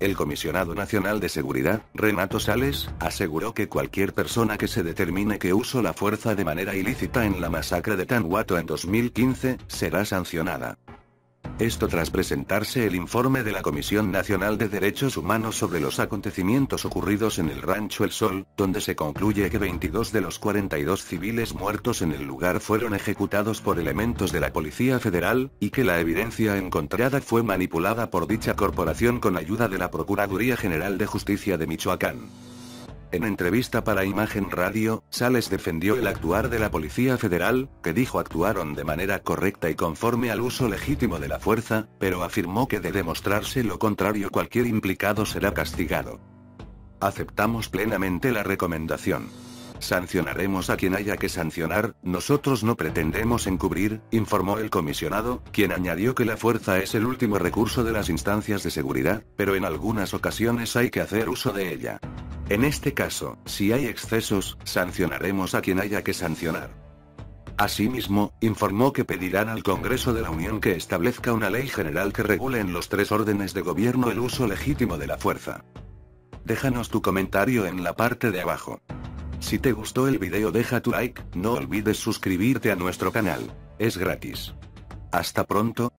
El comisionado nacional de seguridad, Renato Sales, aseguró que cualquier persona que se determine que usó la fuerza de manera ilícita en la masacre de Tanhuato en 2015, será sancionada. Esto tras presentarse el informe de la Comisión Nacional de Derechos Humanos sobre los acontecimientos ocurridos en el Rancho El Sol, donde se concluye que 22 de los 42 civiles muertos en el lugar fueron ejecutados por elementos de la Policía Federal, y que la evidencia encontrada fue manipulada por dicha corporación con ayuda de la Procuraduría General de Justicia de Michoacán. En entrevista para Imagen Radio, Sales defendió el actuar de la Policía Federal, que dijo actuaron de manera correcta y conforme al uso legítimo de la fuerza, pero afirmó que de demostrarse lo contrario cualquier implicado será castigado. Aceptamos plenamente la recomendación. Sancionaremos a quien haya que sancionar, nosotros no pretendemos encubrir, informó el comisionado, quien añadió que la fuerza es el último recurso de las instancias de seguridad, pero en algunas ocasiones hay que hacer uso de ella. En este caso, si hay excesos, sancionaremos a quien haya que sancionar. Asimismo, informó que pedirán al Congreso de la Unión que establezca una ley general que regule en los tres órdenes de gobierno el uso legítimo de la fuerza. Déjanos tu comentario en la parte de abajo. Si te gustó el video deja tu like, no olvides suscribirte a nuestro canal. Es gratis. Hasta pronto.